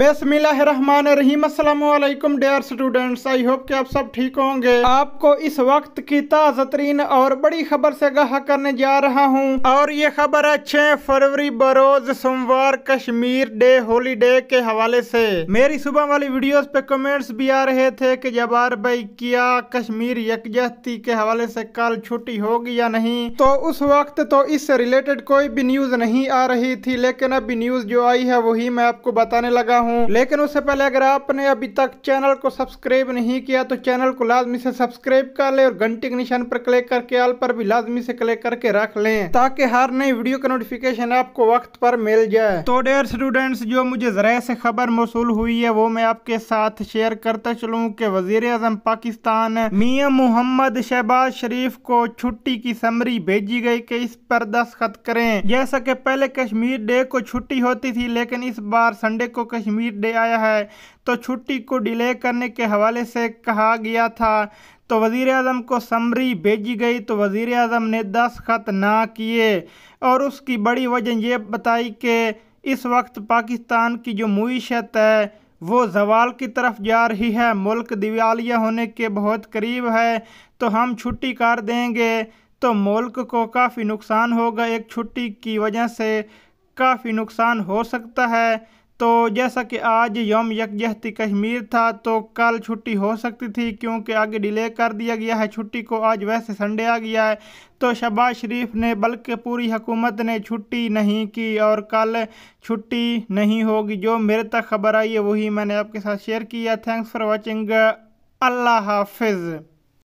बसमिलकुम dear students I hope कि आप सब ठीक होंगे आपको इस वक्त की ताज़ा तरीन और बड़ी खबर से गाह करने जा रहा हूँ और ये खबर है छह फरवरी बरोज सोमवार कश्मीर डे डे के हवाले से मेरी सुबह वाली वीडियोस पे कमेंट्स भी आ रहे थे कि जबार भाई किया कश्मीर यकजहती के हवाले से कल छुट्टी होगी या नहीं तो उस वक्त तो इससे रिलेटेड कोई भी न्यूज़ नहीं आ रही थी लेकिन अभी न्यूज़ जो आई है वही मैं आपको बताने लगा हूँ हूँ लेकिन उससे पहले अगर आपने अभी तक चैनल को सब्सक्राइब नहीं किया तो चैनल को लाजमी से सब्सक्राइब कर ले और घंटी के निशान पर क्लिक करके आल पर भी लाजमी से क्लिक करके रख ले ताकि हर नई वीडियो का नोटिफिकेशन आपको वक्त पर मिल जाए तो डेयर स्टूडेंट्स जो मुझे जरा से खबर मौसू हुई है वो मैं आपके साथ शेयर करता चलूँ की वजीर अजम पाकिस्तान मियाँ मोहम्मद शहबाज शरीफ को छुट्टी की समरी भेजी गई के इस पर दस्खत करें जैसा कि पहले कश्मीर डे को छुट्टी होती थी लेकिन इस बार संडे को कश्मीर कश्मीर डे आया है तो छुट्टी को डिले करने के हवाले से कहा गया था तो वज़ी अजम को समरी भेजी गई तो वज़ी अजम ने दस खत ना किए और उसकी बड़ी वजह यह बताई कि इस वक्त पाकिस्तान की जो मीशत है वो जवाल की तरफ जा रही है मुल्क दिवालिया होने के बहुत करीब है तो हम छुट्टी कर देंगे तो मुल्क को काफ़ी नुकसान होगा एक छुट्टी की वजह से काफ़ी नुकसान हो सकता है तो जैसा कि आज यौम यकजहती कश्मीर था तो कल छुट्टी हो सकती थी क्योंकि आगे डिले कर दिया गया है छुट्टी को आज वैसे संडे आ गया है तो शहबाज शरीफ ने बल्कि पूरी हुकूमत ने छुट्टी नहीं की और कल छुट्टी नहीं होगी जो मेरे तक खबर आई है वही मैंने आपके साथ शेयर किया थैंक्स फॉर वॉचिंग अल्लाह हाफिज़